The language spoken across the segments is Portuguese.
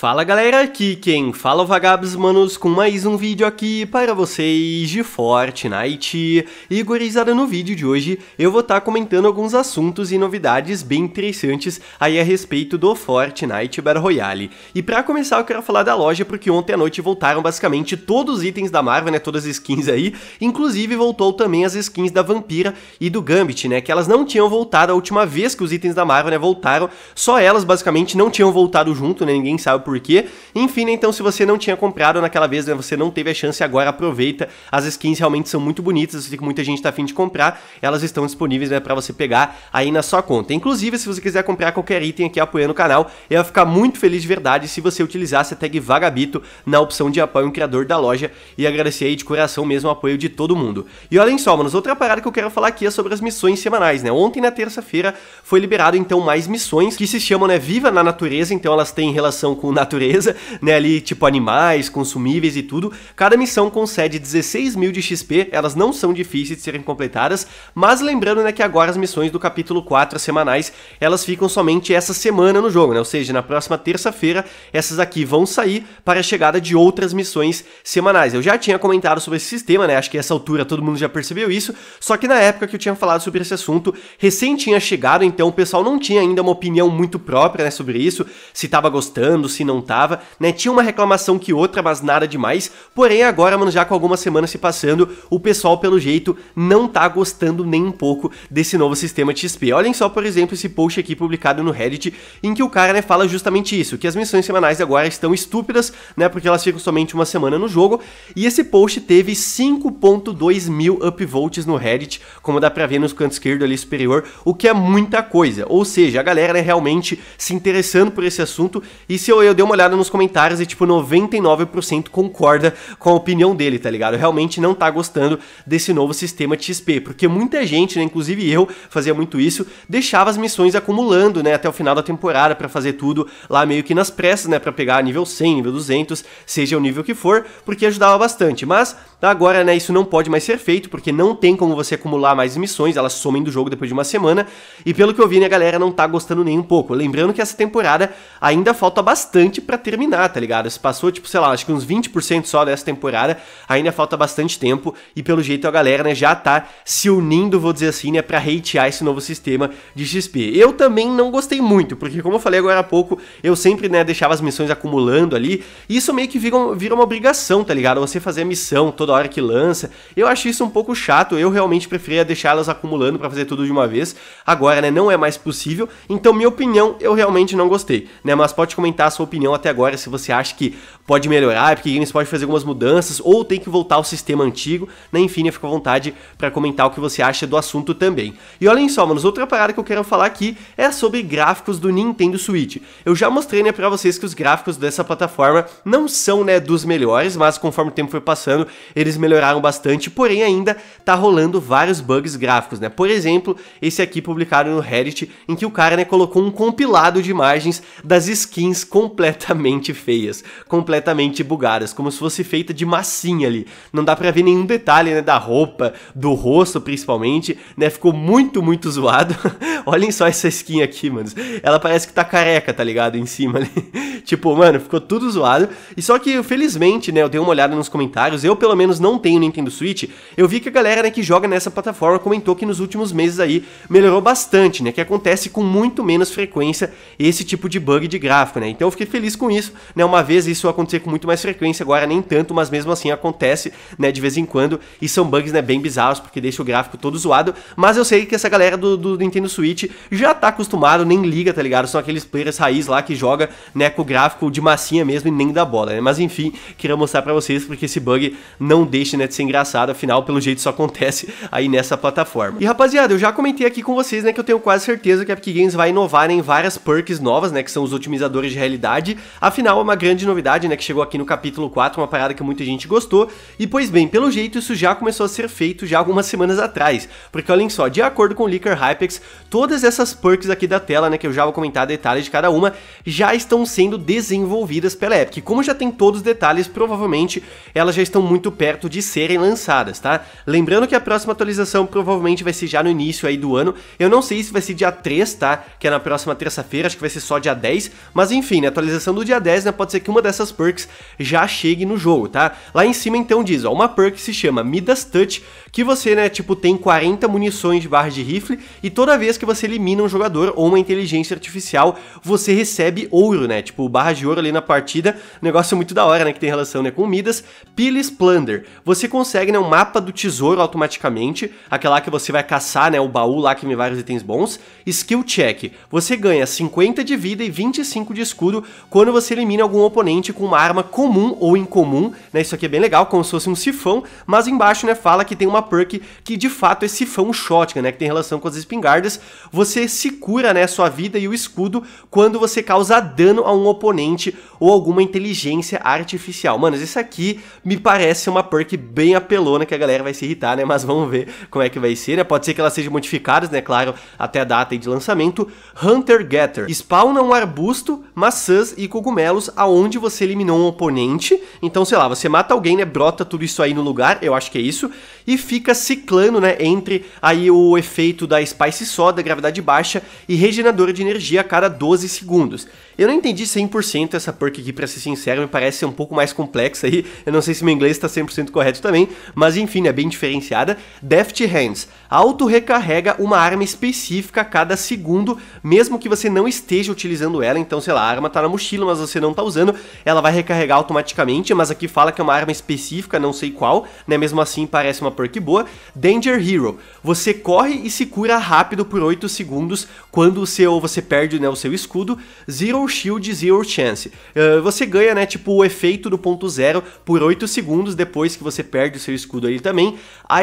Fala galera, aqui quem fala é Vagabs Manos com mais um vídeo aqui para vocês de Fortnite E gurizada, no vídeo de hoje eu vou estar tá comentando alguns assuntos e novidades bem interessantes aí a respeito do Fortnite Battle Royale E para começar eu quero falar da loja porque ontem à noite voltaram basicamente todos os itens da Marvel, né, todas as skins aí Inclusive voltou também as skins da Vampira e do Gambit, né, que elas não tinham voltado a última vez que os itens da Marvel, né, voltaram Só elas basicamente não tinham voltado junto, né, ninguém sabe por quê. Enfim, né, então se você não tinha comprado naquela vez, né, você não teve a chance, agora aproveita. As skins realmente são muito bonitas, eu sei que muita gente tá afim de comprar, elas estão disponíveis né, para você pegar aí na sua conta. Inclusive, se você quiser comprar qualquer item aqui apoiando o canal, eu vou ficar muito feliz de verdade se você utilizasse a tag Vagabito na opção de apoio ao criador da loja e agradecer aí de coração mesmo o apoio de todo mundo. E olhem só, manos, outra parada que eu quero falar aqui é sobre as missões semanais, né? Ontem na terça-feira foi liberado então mais missões que se chamam, né, Viva na Natureza, então elas têm relação com natureza, né? Ali, tipo animais, consumíveis e tudo. Cada missão concede 16 mil de XP, elas não são difíceis de serem completadas, mas lembrando, né, que agora as missões do capítulo 4, as semanais, elas ficam somente essa semana no jogo, né? Ou seja, na próxima terça-feira, essas aqui vão sair para a chegada de outras missões semanais. Eu já tinha comentado sobre esse sistema, né? Acho que essa altura todo mundo já percebeu isso, só que na época que eu tinha falado sobre esse assunto, recém tinha chegado, então o pessoal não tinha ainda uma opinião muito própria, né, sobre isso, se estava gostando, se não não tava, né? Tinha uma reclamação que outra, mas nada demais. Porém, agora, mano, já com algumas semanas se passando, o pessoal, pelo jeito, não tá gostando nem um pouco desse novo sistema de XP. Olhem só, por exemplo, esse post aqui publicado no Reddit, em que o cara, né, fala justamente isso, que as missões semanais agora estão estúpidas, né, porque elas ficam somente uma semana no jogo, e esse post teve 5.2 mil upvotes no Reddit, como dá pra ver nos canto esquerdo ali superior, o que é muita coisa, ou seja, a galera, né, realmente se interessando por esse assunto, e se eu, eu dei uma olhada nos comentários e, tipo, 99% concorda com a opinião dele, tá ligado? Realmente não tá gostando desse novo sistema de XP, porque muita gente, né, inclusive eu, fazia muito isso, deixava as missões acumulando, né, até o final da temporada para fazer tudo lá meio que nas pressas, né, para pegar nível 100, nível 200, seja o nível que for, porque ajudava bastante. Mas agora, né, isso não pode mais ser feito, porque não tem como você acumular mais missões, elas somem do jogo depois de uma semana. E pelo que eu vi, né, a galera não tá gostando nem um pouco. Lembrando que essa temporada ainda falta bastante bastante para terminar, tá ligado? Se passou, tipo, sei lá, acho que uns 20% só dessa temporada, ainda falta bastante tempo e pelo jeito a galera, né, já tá se unindo, vou dizer assim, né, para hatear esse novo sistema de XP. Eu também não gostei muito, porque como eu falei agora há pouco, eu sempre, né, deixava as missões acumulando ali, e isso meio que vira, um, vira uma obrigação, tá ligado? Você fazer a missão toda hora que lança, eu acho isso um pouco chato, eu realmente preferia deixar elas acumulando para fazer tudo de uma vez, agora, né, não é mais possível, então minha opinião, eu realmente não gostei, né, mas pode comentar a sua opinião até agora, se você acha que pode melhorar, porque Games pode fazer algumas mudanças, ou tem que voltar ao sistema antigo, Na né? Enfim, né, fica à vontade para comentar o que você acha do assunto também. E olhem só, manos, outra parada que eu quero falar aqui é sobre gráficos do Nintendo Switch. Eu já mostrei, né, vocês que os gráficos dessa plataforma não são, né, dos melhores, mas conforme o tempo foi passando, eles melhoraram bastante, porém ainda tá rolando vários bugs gráficos, né? Por exemplo, esse aqui publicado no Reddit, em que o cara, né, colocou um compilado de imagens das skins completas completamente feias, completamente bugadas, como se fosse feita de massinha ali. Não dá para ver nenhum detalhe, né, da roupa, do rosto principalmente, né? Ficou muito, muito zoado. Olhem só essa skin aqui, mano. Ela parece que tá careca, tá ligado? Em cima ali. tipo, mano, ficou tudo zoado. E só que, felizmente, né, eu dei uma olhada nos comentários, eu pelo menos não tenho Nintendo Switch, eu vi que a galera né, que joga nessa plataforma comentou que nos últimos meses aí melhorou bastante, né? Que acontece com muito menos frequência esse tipo de bug de gráfico, né? Então eu fiquei feliz com isso, né? Uma vez isso acontecer com muito mais frequência, agora nem tanto, mas mesmo assim acontece, né? De vez em quando, e são bugs, né? Bem bizarros, porque deixa o gráfico todo zoado, mas eu sei que essa galera do, do Nintendo Switch já tá acostumado, nem liga, tá ligado? São aqueles players raiz lá que joga, né? Com o gráfico de massinha mesmo e nem da bola, né? Mas enfim, queria mostrar para vocês, porque esse bug não deixa, né? De ser engraçado, afinal, pelo jeito isso acontece aí nessa plataforma. E rapaziada, eu já comentei aqui com vocês, né? Que eu tenho quase certeza que a Epic Games vai inovar né, em várias perks novas, né? Que são os otimizadores de realidade novidade. Afinal, é uma grande novidade, né, que chegou aqui no capítulo 4, uma parada que muita gente gostou. E pois bem, pelo jeito isso já começou a ser feito já algumas semanas atrás, porque olhem só, de acordo com o Licker Hypex, todas essas perks aqui da tela, né, que eu já vou comentar detalhes de cada uma, já estão sendo desenvolvidas pela Epic. Como já tem todos os detalhes, provavelmente elas já estão muito perto de serem lançadas, tá? Lembrando que a próxima atualização provavelmente vai ser já no início aí do ano. Eu não sei se vai ser dia 3, tá? Que é na próxima terça-feira, acho que vai ser só dia 10, mas enfim, né, atualização atualização do dia 10, né, pode ser que uma dessas perks já chegue no jogo, tá? Lá em cima então diz, ó, uma perk se chama Midas Touch, que você, né, tipo, tem 40 munições de barra de rifle e toda vez que você elimina um jogador ou uma inteligência artificial, você recebe ouro, né? Tipo, barra de ouro ali na partida, negócio muito da hora, né, que tem relação, né, com Midas. Pilis Plunder. Você consegue, né, um mapa do tesouro automaticamente, aquela que você vai caçar, né, o baú lá que tem vários itens bons. Skill Check. Você ganha 50 de vida e 25 de escudo quando você elimina algum oponente com uma arma comum ou incomum, né? Isso aqui é bem legal, como se fosse um sifão, mas embaixo, né, fala que tem uma uma perk que de fato é sifão shotgun, né? Que tem relação com as espingardas. Você se cura, né? Sua vida e o escudo quando você causa dano a um oponente ou alguma inteligência artificial. Mano, isso aqui me parece uma perk bem apelona que a galera vai se irritar, né? Mas vamos ver como é que vai ser, né? Pode ser que elas sejam modificadas, né? Claro, até a data de lançamento. Hunter Getter. Spawna um arbusto, maçãs e cogumelos aonde você eliminou um oponente. Então, sei lá, você mata alguém, né? Brota tudo isso aí no lugar, eu acho que é isso. E fica ciclando né, entre aí o efeito da Spice Soda, gravidade baixa, e regeneradora de energia a cada 12 segundos. Eu não entendi 100% essa perk aqui, pra ser sincero, me parece ser um pouco mais complexa aí, eu não sei se meu inglês tá 100% correto também, mas enfim, é bem diferenciada. Deft Hands, auto-recarrega uma arma específica a cada segundo, mesmo que você não esteja utilizando ela, então sei lá, a arma tá na mochila, mas você não tá usando, ela vai recarregar automaticamente, mas aqui fala que é uma arma específica, não sei qual, né, mesmo assim parece uma perk de boa, Danger Hero. Você corre e se cura rápido por 8 segundos quando o seu, você perde né, o seu escudo, Zero Shield, Zero Chance. Uh, você ganha, né, tipo, o efeito do ponto zero por 8 segundos depois que você perde o seu escudo ali também.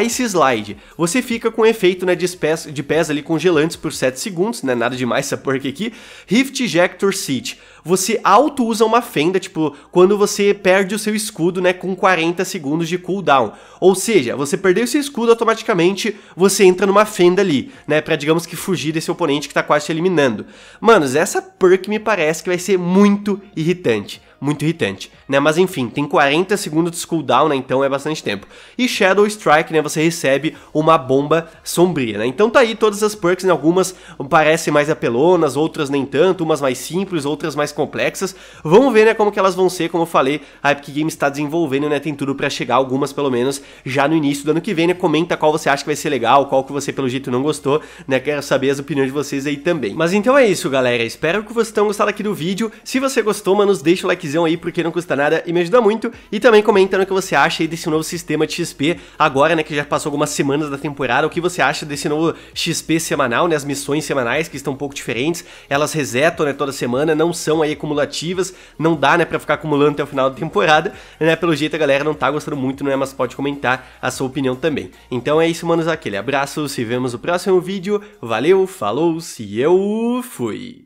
Ice Slide. Você fica com efeito né, de, pés, de pés ali congelantes por 7 segundos, né, nada demais essa porca aqui. Rift Ejector City você auto usa uma fenda, tipo, quando você perde o seu escudo, né, com 40 segundos de cooldown. Ou seja, você perdeu seu escudo automaticamente, você entra numa fenda ali, né, para digamos que fugir desse oponente que tá quase te eliminando. Manos, essa perk me parece que vai ser muito irritante muito irritante, né? Mas enfim, tem 40 segundos de cooldown, né? Então é bastante tempo. E Shadow Strike, né? Você recebe uma bomba sombria, né? Então tá aí todas as perks, né? Algumas parecem mais apelonas, outras nem tanto, umas mais simples, outras mais complexas. Vamos ver, né? Como que elas vão ser, como eu falei, a Epic Games está desenvolvendo, né? Tem tudo para chegar, algumas pelo menos, já no início do ano que vem, né? Comenta qual você acha que vai ser legal, qual que você pelo jeito não gostou, né? Quero saber as opiniões de vocês aí também. Mas então é isso, galera. Espero que vocês tenham gostado aqui do vídeo. Se você gostou, mano, deixa o like aí porque não custa nada e me ajuda muito. E também comentando o que você acha aí desse novo sistema de XP agora, né, que já passou algumas semanas da temporada, o que você acha desse novo XP semanal, né, as missões semanais que estão um pouco diferentes, elas resetam, né, toda semana, não são aí acumulativas, não dá, né, pra ficar acumulando até o final da temporada, né, pelo jeito a galera não tá gostando muito, né, mas pode comentar a sua opinião também. Então é isso, manos, aquele abraço, se vemos no próximo vídeo, valeu, falou, se eu fui!